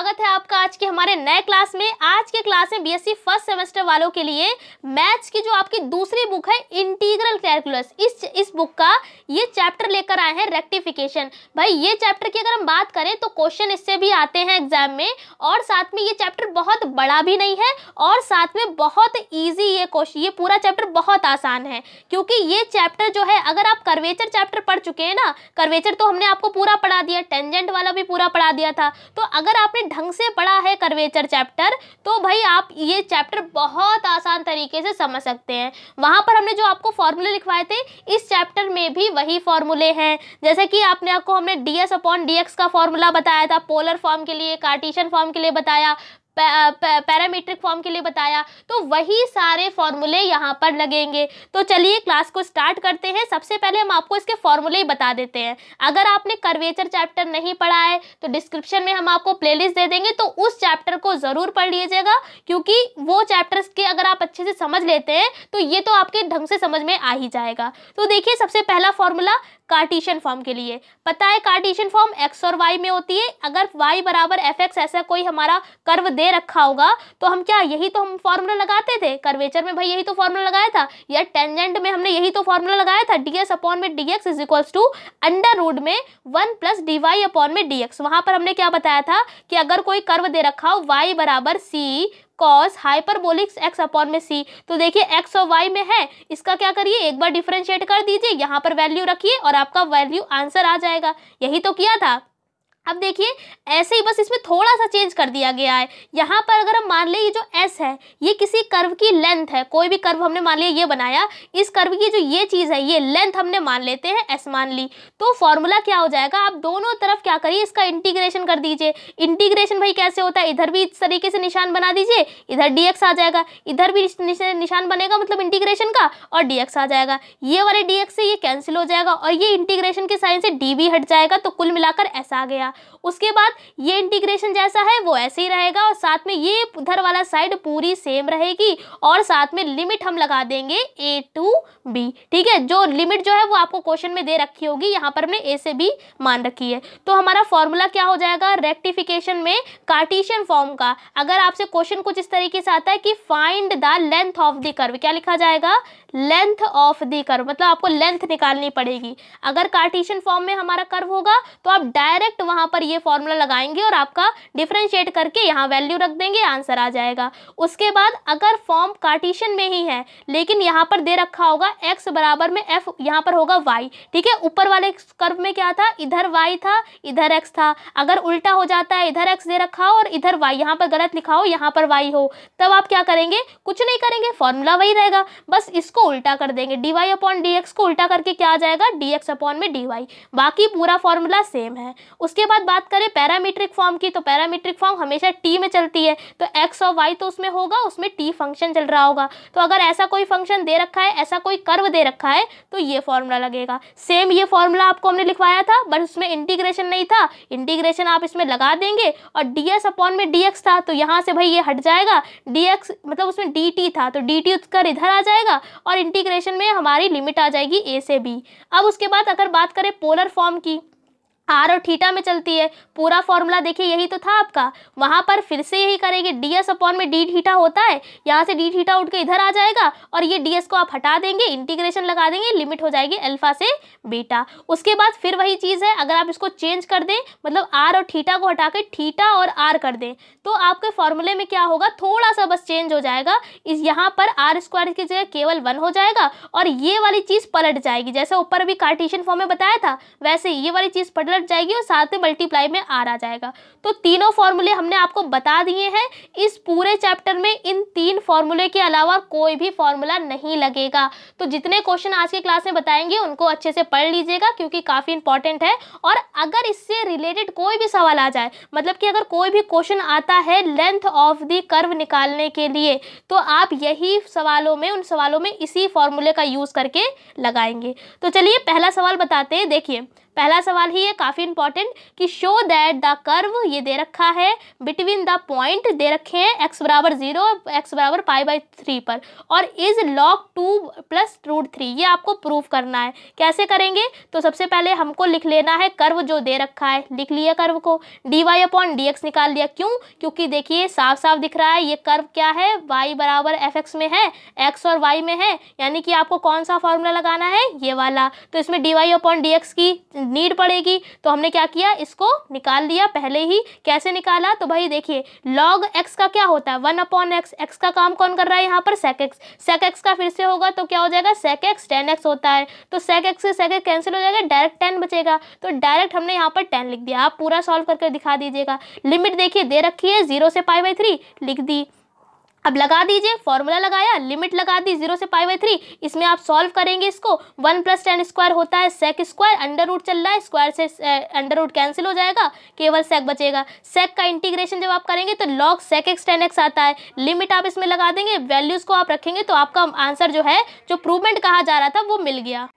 स्वागत है आपका आज के हमारे नए क्लास में आज के क्लास में बीएससी e फर्स्ट सेमेस्टर वालों के लिए मैथ्स की जो आपकी दूसरी बुक है इंटीग्रल कैलकुलस इस इस बुक का ये चैप्टर लेकर आए हैं रेक्टिफिकेशन भाई ये चैप्टर की अगर हम बात करें तो क्वेश्चन इससे भी आते हैं एग्जाम में और साथ में ये चैप्टर बहुत बड़ा भी नहीं है और साथ में बहुत ईजी ये क्वेश्चन ये पूरा चैप्टर बहुत आसान है क्योंकि ये चैप्टर जो है अगर आप करवेचर चैप्टर पढ़ चुके हैं ना करवेचर तो हमने आपको पूरा पढ़ा दिया टेंजेंट वाला भी पूरा पढ़ा दिया था तो अगर आपने ढंग से पढ़ा है करवेचर चैप्टर तो भाई आप ये चैप्टर बहुत आसान तरीके से समझ सकते हैं वहाँ पर हमने जो आपको फॉर्मूले लिखवाए थे इस चैप्टर में भी वही फॉर्मूले हैं जैसे कि आपने आपको हमने D S upon D X का फॉर्मूला बताया था पोलर फॉर्म के लिए कार्टिशन फॉर्म के लिए बताया पैरामीट्रिक फॉर्म के लिए बताया तो वही सारे फॉर्मूले यहाँ पर लगेंगे तो चलिए क्लास को स्टार्ट करते हैं सबसे पहले हम आपको इसके फॉर्मूले ही बता देते हैं अगर आपने कर्वेचर चैप्टर नहीं पढ़ा है तो डिस्क्रिप्शन में हम आपको प्लेलिस्ट दे देंगे तो उस चैप्टर को ज़रूर पढ़ लीजिएगा क्योंकि वो चैप्टर्स के अगर आप अच्छे से समझ लेते हैं तो ये तो आपके ढंग से समझ में आ ही जाएगा तो देखिए सबसे पहला फॉर्मूला कार्टिशन फॉर्म के लिए पता है कार्टिशन फॉर्म एक्स और वाई में होती है अगर वाई बराबर एफ एक्स ऐसा कोई हमारा कर्व दे रखा होगा तो हम क्या यही तो हम फॉर्मूला लगाते थे कर्वेचर में भाई यही तो फॉर्मूला लगाया था या टेंजेंट में हमने यही तो फॉर्मूला लगाया था डी एस अपॉन में D X is equals to under root में one plus D Y upon में डी एक्स वहाँ पर हमने क्या बताया था कि अगर कोई कर्व दे रखा हो वाई बराबर C cos hyperbolics X upon में सी तो देखिए एक्स और वाई में है इसका क्या करिए एक बार डिफ्रेंशिएट कर दीजिए यहाँ पर वैल्यू रखिए और आपका वैल्यू आंसर आ जाएगा यही तो किया था अब देखिए ऐसे ही बस इसमें थोड़ा सा चेंज कर दिया गया है यहाँ पर अगर हम मान लें ये जो एस है ये किसी कर्व की लेंथ है कोई भी कर्व हमने मान लिया ये बनाया इस कर्व की जो ये चीज़ है ये लेंथ हमने मान लेते हैं एस मान ली तो फॉर्मूला क्या हो जाएगा आप दोनों तरफ क्या करिए इसका इंटीग्रेशन कर दीजिए इंटीग्रेशन भाई कैसे होता है इधर भी इस तरीके से निशान बना दीजिए इधर डी आ जाएगा इधर भी निशान बनेगा मतलब इंटीग्रेशन का और डी आ जाएगा ये वाले डी से ये कैंसिल हो जाएगा और ये इंटीग्रेशन के साइन से डी हट जाएगा तो कुल मिलाकर ऐसा आ गया उसके बाद ये इंटीग्रेशन जैसा है वो ऐसे ही रहेगा और साथ में ये उधर वाला साइड पूरी सेम रहेगी और साथ में लिमिट हम लगा देंगे ए टू बी ठीक है जो लिमिट जो है वो आपको क्वेश्चन में दे रखी होगी यहाँ पर हमने ए से बी मान रखी है तो हमारा फॉर्मूला क्या हो जाएगा रेक्टिफिकेशन में कार्टिशियन फॉर्म का अगर आपसे क्वेश्चन कुछ इस तरीके से आता है कि find the length of the curve क्या लिखा जाएगा लेंथ ऑफ द कर्व मतलब आपको लेंथ निकालनी पड़ेगी अगर कार्टिशियन फॉर्म में हमारा कर्व होगा तो आप डायरेक्ट वहां यहाँ पर ये फॉर्मूला लगाएंगे और आपका डिफ्रेंशिएट करके यहाँ वैल्यू रख देंगे आंसर आ जाएगा उसके बाद अगर फॉर्म कार्टिशन में ही है लेकिन यहाँ पर दे रखा होगा एक्स बराबर में एफ यहाँ पर होगा वाई ठीक है ऊपर वाले कर्व में क्या था इधर वाई था इधर एक्स था अगर उल्टा हो जाता है इधर एक्स दे रखा हो और इधर वाई यहाँ पर गलत लिखा हो यहाँ पर वाई हो तब आप क्या करेंगे कुछ नहीं करेंगे फॉर्मूला वही रहेगा बस इसको उल्टा कर देंगे D Y upon D X को उल्टा करके क्या आ जाएगा डी एक्स अपॉन में डी वाई बाकी पूरा फॉर्मूला सेम है उसके बाद बात करें पैरामीट्रिक फॉर्म की तो पैरामीट्रिक फॉर्म हमेशा टी में चलती है तो एक्स और वाई तो उसमें होगा उसमें टी फंक्शन चल रहा होगा तो अगर ऐसा कोई फंक्शन दे रखा है ऐसा कोई कर्व दे रखा है तो ये फॉर्मूला लगेगा सेम ये फॉर्मूला आपको हमने लिखवाया था बट उसमें इंटीग्रेशन नहीं था इंटीग्रेशन आप इसमें लगा देंगे और डी एस अपॉन में डी एक्स था तो यहाँ से भाई ये हट जाएगा डी एक्स मतलब उसमें डी टी था तो डी टी उसका इधर आ जाएगा और इंटीग्रेशन में हमारी लिमिट आ जाएगी ए से बी अब उसके बाद अगर बात करें पोलर फॉर्म की आर और थीटा में चलती है पूरा फॉर्मूला देखिए यही तो था आपका वहाँ पर फिर से यही करेंगे डी एस अपॉन में डी थीटा होता है यहाँ से डी थीटा उठ के इधर आ जाएगा और ये डी एस को आप हटा देंगे इंटीग्रेशन लगा देंगे लिमिट हो जाएगी अल्फा से बीटा उसके बाद फिर वही चीज़ है अगर आप इसको चेंज कर दें मतलब आर और थीटा को हटा के थीटा और आर कर दें तो आपके फॉर्मूले में क्या होगा थोड़ा सा बस चेंज हो जाएगा इस यहाँ पर आर स्क्वायर की जगह केवल वन हो जाएगा और ये वाली चीज़ पलट जाएगी जैसे ऊपर भी कार्टिशियन फॉर्म में बताया था वैसे ये वाली चीज़ पलट कट जाएगी और साथ में मल्टीप्लाई में आर आ जाएगा तो तीनों फॉर्मूले हमने आपको बता दिए हैं इस पूरे चैप्टर में इन तीन फॉर्मूले के अलावा कोई भी फॉर्मूला नहीं लगेगा तो जितने क्वेश्चन आज की क्लास में बताएंगे उनको अच्छे से पढ़ लीजिएगा क्योंकि काफ़ी इंपॉर्टेंट है और अगर इससे रिलेटेड कोई भी सवाल आ जाए मतलब कि अगर कोई भी क्वेश्चन आता है लेंथ ऑफ दी कर्व निकालने के लिए तो आप यही सवालों में उन सवालों में इसी फॉर्मूले का यूज़ करके लगाएंगे तो चलिए पहला सवाल बताते हैं देखिए पहला सवाल ही है काफ़ी इंपॉर्टेंट कि शो दैट द कर्व ये दे रखा है बिटवीन द पॉइंट दे रखे हैं एक्स बराबर जीरो एक्स बराबर पाई बाई थ्री पर और is log two plus root three ये आपको प्रूव करना है कैसे करेंगे तो सबसे पहले हमको लिख लेना है कर्व जो दे रखा है लिख लिया कर्व को D Y upon D X निकाल लिया क्यों क्योंकि देखिए साफ साफ दिख रहा है ये कर्व क्या है वाई बराबर एफ एक्स में है एक्स और वाई में है यानी कि आपको कौन सा फॉर्मूला लगाना है ये वाला तो इसमें D Y upon D X की नीड पड़ेगी तो हमने क्या किया इसको निकाल लिया पहले ही कैसे निकाला तो भाई देखिए लॉग एक्स का क्या होता है वन अपॉन एक्स एक्स का काम कौन कर रहा है यहाँ पर सेक एक्स सेक एक्स का फिर से होगा तो क्या हो जाएगा सेक एक्स टेन एक्स होता है तो सेक एक्स से सेक एक्स कैंसिल हो जाएगा डायरेक्ट टेन बचेगा तो डायरेक्ट हमने यहाँ पर टेन लिख दिया आप पूरा सॉल्व करके दिखा दीजिएगा लिमिट देखिए दे रखी है जीरो से पाई बाई थ्री लिख दी अब लगा दीजिए फॉर्मूला लगाया लिमिट लगा दी जीरो से पाई बाई थ्री इसमें आप सॉल्व करेंगे इसको वन प्लस टेन स्क्वायर होता है सेक स्क्वायर अंडर रूट चल रहा है स्क्वायर से अंडर रूट कैंसिल हो जाएगा केवल सेक बचेगा सेक का इंटीग्रेशन जब आप करेंगे तो log sec X tan X आता है लिमिट आप इसमें लगा देंगे वैल्यूज़ को आप रखेंगे तो आपका आंसर जो है जो प्रूवमेंट कहा जा रहा था वो मिल गया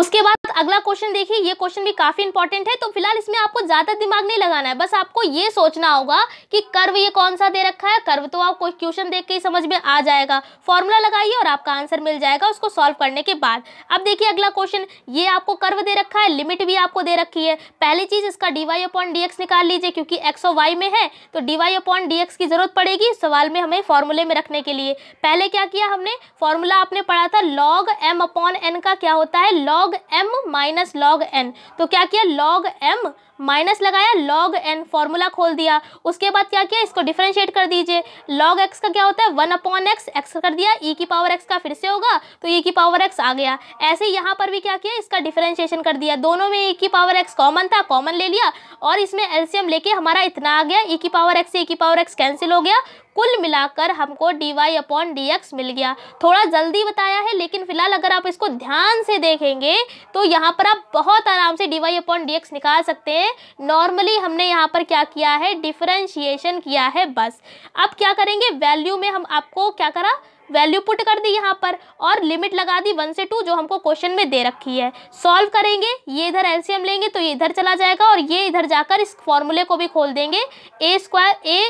उसके बाद अगला क्वेश्चन देखिए ये क्वेश्चन भी काफ़ी इंपॉर्टेंट है तो फिलहाल इसमें आपको ज़्यादा दिमाग नहीं लगाना है बस आपको ये सोचना होगा कि कर्व ये कौन सा दे रखा है कर्व तो आपको क्वेश्चन देख के ही समझ में आ जाएगा फॉर्मूला लगाइए और आपका आंसर मिल जाएगा उसको सॉल्व करने के बाद अब देखिए अगला क्वेश्चन ये आपको कर्व दे रखा है लिमिट भी आपको दे रखी है पहली चीज़ इसका डीवाई अपॉन डी एक्स निकाल लीजिए क्योंकि एक्स और वाई में है तो डीवाई अपॉन डी एक्स की ज़रूरत पड़ेगी सवाल में हमें फॉर्मूले में रखने के लिए पहले क्या किया हमने फॉर्मूला आपने पढ़ा था लॉग एम अपॉन एन का क्या होता है log M minus log N तो क्या किया लॉग एम माइनस लगाया लॉग एन फॉर्मूला खोल दिया उसके बाद क्या किया इसको डिफ्रेंशिएट कर दीजिए लॉग एक्स का क्या होता है वन अपॉन एक्स एक्स कर दिया ई e की पावर एक्स का फिर से होगा तो ई e की पावर एक्स आ गया ऐसे यहाँ पर भी क्या किया इसका डिफ्रेंशिएशन कर दिया दोनों में ई e की पावर एक्स कॉमन था कॉमन ले लिया और इसमें एल्सियम लेके हमारा इतना आ गया ई e की पावर एक्स से ई e की पावर एक्स कैंसिल हो गया कुल मिलाकर हमको D Y upon D X मिल गया थोड़ा जल्दी बताया है लेकिन फिलहाल अगर आप इसको ध्यान से देखेंगे तो यहाँ पर आप बहुत आराम से D Y upon D X निकाल सकते हैं हैं नॉर्मली हमने यहाँ पर क्या किया है डिफ्रेंशिएशन किया है बस अब क्या करेंगे वैल्यू में हम आपको क्या करा वैल्यू पुट कर दी यहाँ पर और लिमिट लगा दी वन से टू जो हमको क्वेश्चन में दे रखी है सॉल्व करेंगे ये इधर एलसीएम लेंगे तो ये इधर चला जाएगा और ये इधर जाकर इस फॉर्मूले को भी खोल देंगे ए स्क्वायर ए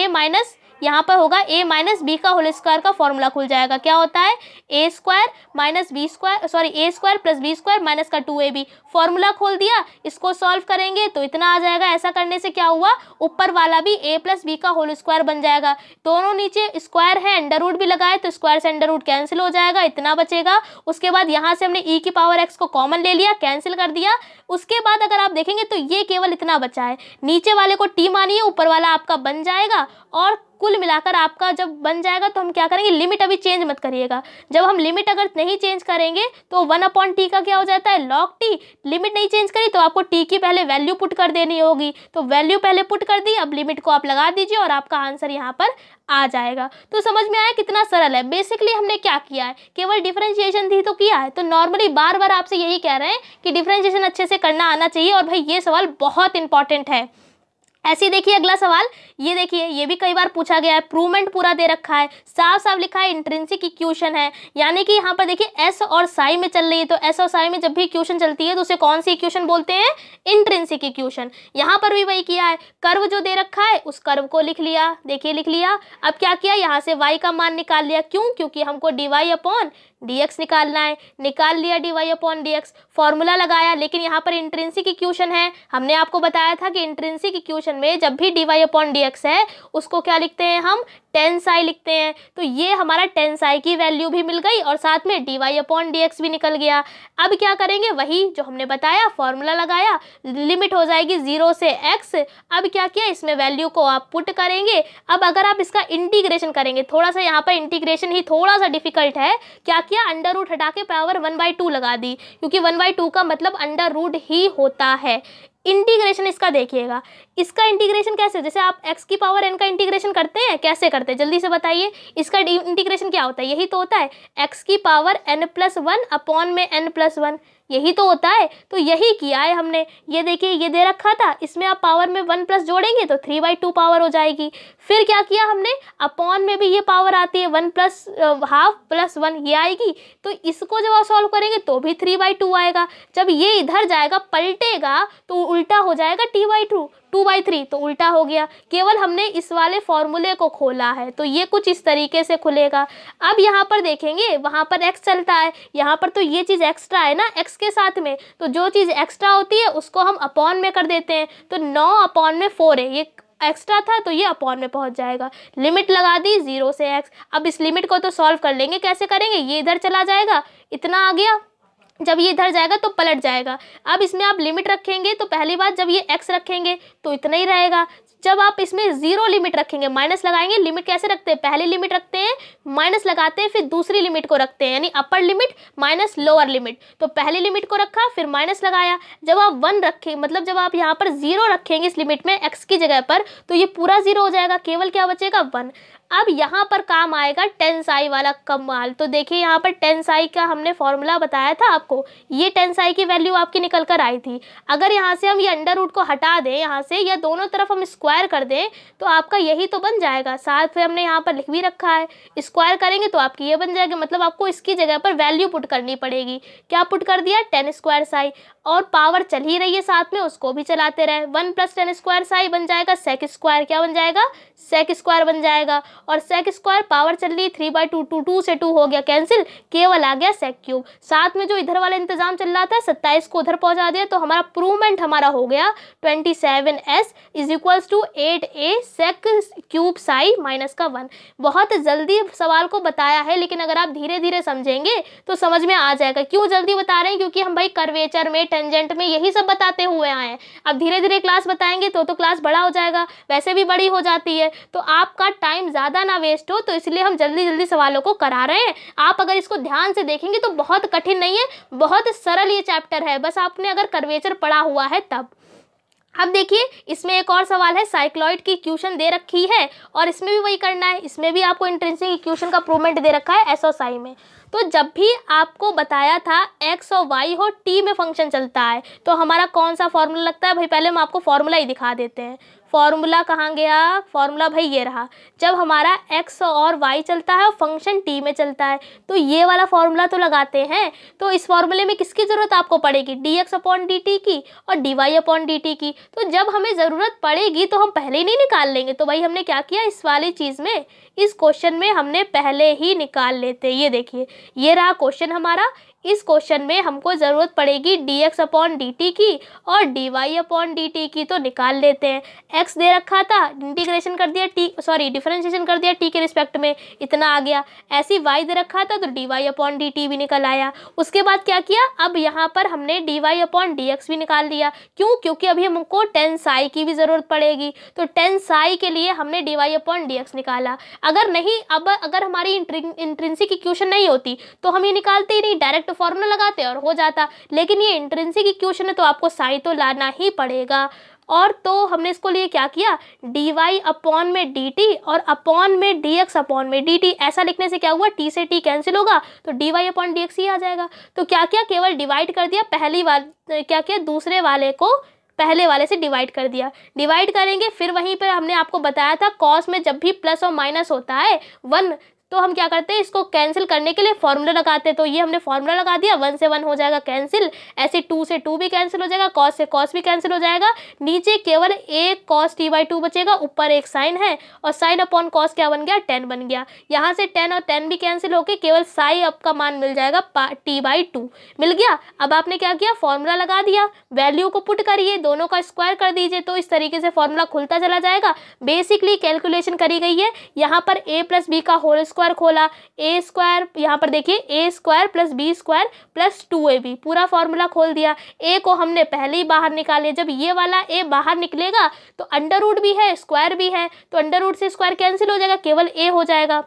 ए माइनस यहाँ पर होगा ए माइनस बी का होल स्क्वायर का फॉर्मूला खुल जाएगा क्या होता है A square minus B square sorry A square plus B square minus का टू ए बी फॉर्मूला खोल दिया इसको सॉल्व करेंगे तो इतना आ जाएगा ऐसा करने से क्या हुआ ऊपर वाला भी ए प्लस बी का होल स्क्वायर बन जाएगा दोनों नीचे स्क्वायर है अंडर रूट भी लगाए तो स्क्वायर से अंडर रूट कैंसिल हो जाएगा इतना बचेगा उसके बाद यहाँ से हमने ई e की पावर एक्स को कॉमन ले लिया कैंसिल कर दिया उसके बाद अगर आप देखेंगे तो ये केवल इतना बचा है नीचे वाले को टी मानिए ऊपर वाला आपका बन जाएगा और कुल मिलाकर आपका जब बन जाएगा तो हम क्या करेंगे लिमिट अभी चेंज मत करिएगा जब हम लिमिट अगर नहीं चेंज करेंगे तो वन अपॉन टी का क्या हो जाता है लॉक टी लिमिट नहीं चेंज करी तो आपको टी की पहले वैल्यू पुट कर देनी होगी तो वैल्यू पहले पुट कर दी अब लिमिट को आप लगा दीजिए और आपका आंसर यहाँ पर आ जाएगा तो समझ में आया कितना सरल है बेसिकली हमने क्या किया है केवल डिफ्रेंशिएशन थी तो किया है तो नॉर्मली बार बार आपसे यही कह रहे हैं कि डिफ्रेंशिएशन अच्छे से करना आना चाहिए और भाई ये सवाल बहुत इंपॉर्टेंट है ऐसे देखिए अगला सवाल ये देखिए ये भी कई बार पूछा गया है प्रूवमेंट पूरा दे रखा है साफ साफ लिखा है इंट्रेंसिक इक्वेशन है यानी कि यहाँ पर देखिए एस और साई में चल रही है तो एस और साई में जब भी इक्वेशन चलती है तो उसे कौन सी इक्वेशन बोलते हैं इंट्रेंसिक इक्वेशन यहाँ पर भी वही किया है कर्व जो दे रखा है उस कर्व को लिख लिया देखिए लिख लिया अब क्या किया यहाँ से वाई का मान निकाल लिया क्यों क्योंकि हमको D Y upon D X निकालना है निकाल लिया D Y upon D X formula लगाया लेकिन यहाँ पर इंट्रेंसिक इक्वेशन है हमने आपको बताया था कि इंट्रेंसिक इक्वेशन में जब भी D Y upon D X है उसको क्या लिखते हैं हम टेंस आई लिखते हैं तो ये हमारा टेंस आई की वैल्यू भी मिल गई और साथ में D Y upon D X भी निकल गया अब क्या करेंगे वही जो हमने बताया फॉर्मूला लगाया लिमिट हो जाएगी ज़ीरो से एक्स अब क्या किया इसमें वैल्यू को आप पुट करेंगे अब अगर आप इसका इंटीग्रेशन करेंगे थोड़ा सा यहाँ पर इंटीग्रेशन ही थोड़ा सा डिफिकल्ट है क्या किया अंडर रूट हटा के पावर वन बाई टू लगा दी क्योंकि वन बाई टू का मतलब अंडर रूट ही होता है इंटीग्रेशन इसका देखिएगा इसका इंटीग्रेशन कैसे जैसे आप एक्स की पावर एन का इंटीग्रेशन करते हैं कैसे करते हैं जल्दी से बताइए इसका इंटीग्रेशन क्या होता है यही तो होता है एक्स की power N plus one upon में एन प्लस वन यही तो होता है तो यही किया है हमने ये देखिए ये दे रखा था इसमें आप पावर में वन प्लस जोड़ेंगे तो थ्री बाई टू पावर हो जाएगी फिर क्या किया हमने अपॉन में भी ये पावर आती है one plus half plus one ये आएगी तो इसको जब आप सॉल्व करेंगे तो भी थ्री बाई टू आएगा जब ये इधर जाएगा पलटेगा तो उल्टा हो जाएगा T by two two by three तो उल्टा हो गया केवल हमने इस वाले फॉर्मूले को खोला है तो ये कुछ इस तरीके से खुलेगा अब यहाँ पर देखेंगे वहाँ पर एक्स चलता है यहाँ पर तो ये चीज़ एक्स्ट्रा है ना एक्स के साथ में तो जो चीज़ एक्स्ट्रा होती है उसको हम अपॉन में कर देते हैं तो नौ अपॉन में फोर है ये एक्स्ट्रा था तो ये अपॉन में पहुंच जाएगा लिमिट लगा दी ज़ीरो से एक्स अब इस लिमिट को तो सॉल्व कर लेंगे कैसे करेंगे ये इधर चला जाएगा इतना आ गया जब ये इधर जाएगा तो पलट जाएगा अब इसमें आप लिमिट रखेंगे तो पहली बात जब ये एक्स रखेंगे तो इतना ही रहेगा जब आप इसमें ज़ीरो लिमिट रखेंगे माइनस लगाएंगे लिमिट कैसे रखते हैं पहली लिमिट रखते हैं माइनस लगाते हैं फिर दूसरी लिमिट को रखते हैं यानी upper limit minus lower limit तो पहली लिमिट को रखा फिर माइनस लगाया जब आप वन रखें मतलब जब आप यहाँ पर ज़ीरो रखेंगे इस लिमिट में एक्स की जगह पर तो ये पूरा ज़ीरो हो जाएगा केवल क्या बचेगा वन अब यहाँ पर काम आएगा टेंसाई वाला कमाल तो देखिए यहाँ पर टेंसाई का हमने फॉर्मूला बताया था आपको ये टेंसाई की वैल्यू आपकी निकल कर आई थी अगर यहाँ से हम ये अंडर रूट को हटा दें यहाँ से या दोनों तरफ हम स्क्वायर कर दें तो आपका यही तो बन जाएगा साथ में हमने यहाँ पर लिख भी रखा है स्क्वायर करेंगे तो आपकी ये बन जाएगी मतलब आपको इसकी जगह पर वैल्यू पुट करनी पड़ेगी क्या पुट कर दिया टेन स्क्वायर साई और पावर चल ही रही है साथ में उसको भी चलाते रहे one plus tan square psi बन जाएगा सेक स्क्वायर क्या बन जाएगा सेक स्क्वायर बन जाएगा और सेक स्क्वायर पावर चल रही है three by two two two से टू हो गया कैंसिल केवल आ गया सेक क्यूब साथ में जो इधर वाला इंतजाम चल रहा था सत्ताईस को उधर पहुंचा दिया तो हमारा प्रूवमेंट हमारा हो गया twenty seven S is equals to eight A sec cube psi minus का वन बहुत जल्दी सवाल को बताया है लेकिन अगर आप धीरे धीरे समझेंगे तो समझ में आ जाएगा क्यों जल्दी बता रहे हैं क्योंकि हम भाई कर्वेचर में टेंजेंट में यही सब बताते हुए आए हैं अब धीरे धीरे क्लास बताएंगे तो तो क्लास बड़ा हो जाएगा वैसे भी बड़ी हो जाती है तो आपका टाइम ज़्यादा ज़्यादा ना वेस्ट हो तो इसलिए हम जल्दी जल्दी सवालों को करा रहे हैं आप अगर इसको ध्यान से देखेंगे तो बहुत कठिन नहीं है बहुत सरल ये चैप्टर है बस आपने अगर कर्वेचर पढ़ा हुआ है तब अब देखिए इसमें एक और सवाल है साइक्लॉइड की क्यूशन दे रखी है और इसमें भी वही करना है इसमें भी आपको इंट्रेंसिंग क्यूशन का प्रूवमेंट दे रखा है एस में तो जब भी आपको बताया था एक्स और वाई हो टी में फंक्शन चलता है तो हमारा कौन सा फॉर्मूला लगता है भाई पहले हम आपको फॉर्मूला ही दिखा देते हैं फॉर्मूला कहाँ गया फॉर्मूला भाई ये रहा जब हमारा एक्स और वाई चलता है और फंक्शन टी में चलता है तो ये वाला फॉर्मूला तो लगाते हैं तो इस फॉर्मूले में किसकी ज़रूरत आपको पड़ेगी D X upon D T की और D Y upon D T की तो जब हमें ज़रूरत पड़ेगी तो हम पहले ही नहीं निकाल लेंगे तो भाई हमने क्या किया इस वाली चीज़ में इस क्वेश्चन में हमने पहले ही निकाल लेते ये देखिए ये रहा क्वेश्चन हमारा इस क्वेश्चन में हमको ज़रूरत पड़ेगी D X upon D T की और D Y upon D T की तो निकाल लेते हैं एक्स दे रखा था इंटीग्रेशन कर दिया टी सॉरी डिफ्रेंशिएशन कर दिया टी के रिस्पेक्ट में इतना आ गया ऐसी वाई दे रखा था तो D Y upon D T भी निकल आया उसके बाद क्या किया अब यहाँ पर हमने D Y upon D X भी निकाल लिया क्यों क्योंकि अभी हमको टेन साई की भी ज़रूरत पड़ेगी तो टेन साई के लिए हमने D Y upon D X निकाला अगर नहीं अब अगर हमारी इंट्रिंसिक इक्वेशन नहीं होती तो हम ये निकालते ही नहीं डायरेक्ट तो फॉर्मूला लगाते और हो जाता लेकिन ये इंट्रेंसी की क्वेश्चन है तो आपको साई तो लाना ही पड़ेगा और तो हमने इसको लिए क्या किया डी वाई अपॉन में डी टी और अपॉन में डी एक्स अपॉन में डी टी ऐसा लिखने से क्या हुआ टी से टी कैंसिल होगा तो D Y upon D X ही आ जाएगा तो क्या क्या केवल डिवाइड कर दिया पहली बार क्या किया दूसरे वाले को पहले वाले से डिवाइड कर दिया डिवाइड करेंगे फिर वहीं पर हमने आपको बताया था कॉस में जब भी प्लस और माइनस होता है वन तो हम क्या करते हैं इसको कैंसिल करने के लिए फॉर्मूला लगाते हैं तो ये हमने फॉर्मूला लगा दिया वन से वन हो जाएगा कैंसिल ऐसे टू से टू भी कैंसिल हो जाएगा कॉस से कॉस भी कैंसिल हो जाएगा नीचे केवल एक कॉस टी बाई टू बचेगा ऊपर एक साइन है और साइन अपॉन कॉस क्या बन गया टेन बन गया यहाँ से टेन और टेन भी कैंसिल होकर केवल साई अप का मान मिल जाएगा टी बाई टू मिल गया अब आपने क्या किया फॉर्मूला लगा दिया वैल्यू को पुट करिए दोनों का स्क्वायर कर दीजिए तो इस तरीके से फॉर्मूला खुलता चला जाएगा बेसिकली कैलकुलेशन करी गई है यहाँ पर ए प्लस बी का होल स्क्वायर स्क्वायर खोला ए स्क्वायर यहाँ पर देखिए A square plus B square plus two A B पूरा फॉर्मूला खोल दिया ए को हमने पहले ही बाहर निकाले जब ये वाला ए बाहर निकलेगा तो अंडर रूट भी है स्क्वायर भी है तो अंडर रूट से स्क्वायर कैंसिल हो जाएगा केवल ए हो जाएगा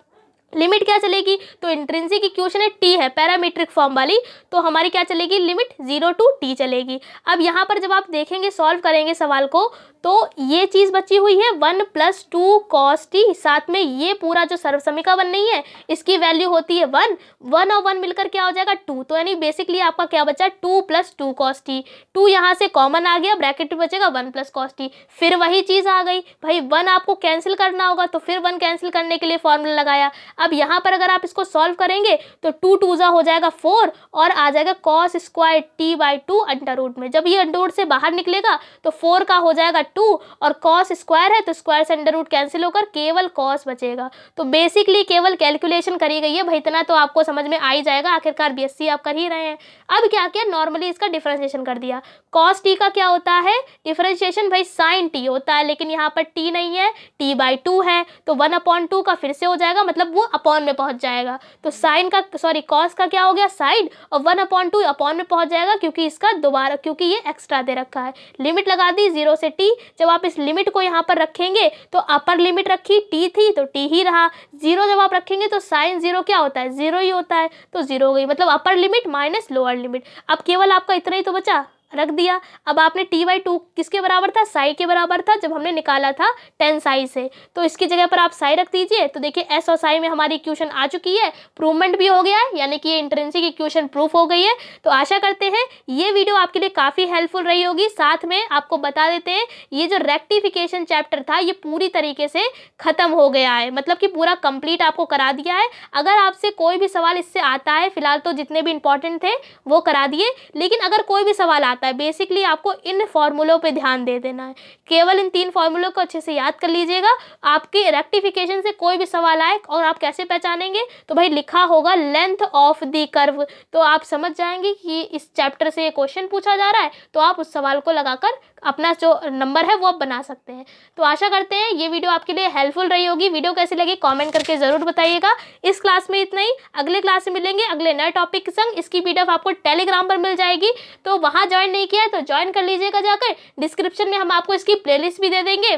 लिमिट क्या चलेगी तो इंट्रेंसिक इक्वेशन है टी है पैरामीट्रिक फॉर्म वाली तो हमारी क्या चलेगी लिमिट जीरो टू टी चलेगी अब यहाँ पर जब आप देखेंगे सॉल्व करेंगे सवाल को तो ये चीज़ बची हुई है one plus two cos T साथ में ये पूरा जो सर्वसमिका बन रही है इसकी वैल्यू होती है वन वन और वन मिलकर क्या हो जाएगा टू तो यानी बेसिकली आपका क्या बचा two plus two cos T two यहाँ से कॉमन आ गया ब्रैकेट में बचेगा वन प्लस कॉस टी फिर वही चीज़ आ गई भाई वन आपको कैंसिल करना होगा तो फिर वन कैंसिल करने के लिए फॉर्मूला लगाया अब यहाँ पर अगर आप इसको सॉल्व करेंगे तो टू टूज़ा हो जाएगा फोर और आ जाएगा cos square T by two under root में जब ये अंडर रूट से बाहर निकलेगा तो फोर का हो जाएगा टू और कॉस स्क्वायर है तो स्क्वायर से अंडर रूट कैंसिल होकर केवल कॉस बचेगा तो बेसिकली केवल कैलकुलेशन करी गई है भाई इतना तो आपको समझ में आ ही जाएगा आखिरकार बी आप कर ही रहे हैं अब क्या किया नॉर्मली इसका डिफ्रेंशिएशन कर दिया कॉस टी का क्या होता है डिफ्रेंशिएशन भाई साइन टी होता है लेकिन यहाँ पर टी नहीं है टी बाई टू है तो वन अपॉन टू का फिर से हो जाएगा मतलब वो अपॉन में पहुँच जाएगा तो साइन का सॉरी कॉस का क्या हो गया साइड और वन अपॉन टू अपॉन में पहुँच जाएगा क्योंकि इसका दोबारा क्योंकि ये एक्स्ट्रा दे रखा है लिमिट लगा दी जीरो से टी जब आप इस लिमिट को यहाँ पर रखेंगे तो अपर लिमिट रखी टी थी तो टी ही रहा जीरो जब आप रखेंगे तो साइन जीरो क्या होता है जीरो ही होता है तो जीरो हो गई मतलब upper limit minus lower limit अब केवल आपका इतना ही तो बचा रख दिया अब आपने टी बाई टू किसके बराबर था साई के बराबर था जब हमने निकाला था टेन साई से तो इसकी जगह पर आप साई रख दीजिए तो देखिए एस और साई में हमारी इक्वेशन आ चुकी है प्रूवमेंट भी हो गया है यानी कि ये इंटरेंसिक इक्वेशन प्रूफ हो गई है तो आशा करते हैं ये वीडियो आपके लिए काफ़ी हेल्पफुल रही होगी साथ में आपको बता देते हैं ये जो रेक्टिफिकेशन चैप्टर था ये पूरी तरीके से ख़त्म हो गया है मतलब कि पूरा कंप्लीट आपको करा दिया है अगर आपसे कोई भी सवाल इससे आता है फिलहाल तो जितने भी इंपॉर्टेंट थे वो करा दिए लेकिन अगर कोई भी सवाल आ आता है बेसिकली आपको इन फॉर्मूलों पे ध्यान दे देना है केवल इन तीन फॉर्मूलों को अच्छे से याद कर लीजिएगा आपके रेक्टिफिकेशन से कोई भी सवाल आए और आप कैसे पहचानेंगे तो भाई लिखा होगा लेंथ ऑफ दी कर्व तो आप समझ जाएंगे कि इस चैप्टर से ये क्वेश्चन पूछा जा रहा है तो आप उस सवाल को लगाकर अपना जो नंबर है वो आप बना सकते हैं तो आशा करते हैं ये वीडियो आपके लिए हेल्पफुल रही होगी वीडियो कैसी लगी कॉमेंट करके ज़रूर बताइएगा इस क्लास में इतना ही अगले क्लास में मिलेंगे अगले नए टॉपिक के संग इसकी पी आपको टेलीग्राम पर मिल जाएगी तो वहाँ ज्वाइन नहीं किया है तो ज्वाइन कर लीजिएगा जाकर डिस्क्रिप्शन में हम आपको इसकी प्ले भी दे देंगे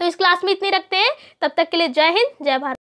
तो इस क्लास में इतनी रखते हैं तब तक के लिए जय हिंद जय भारत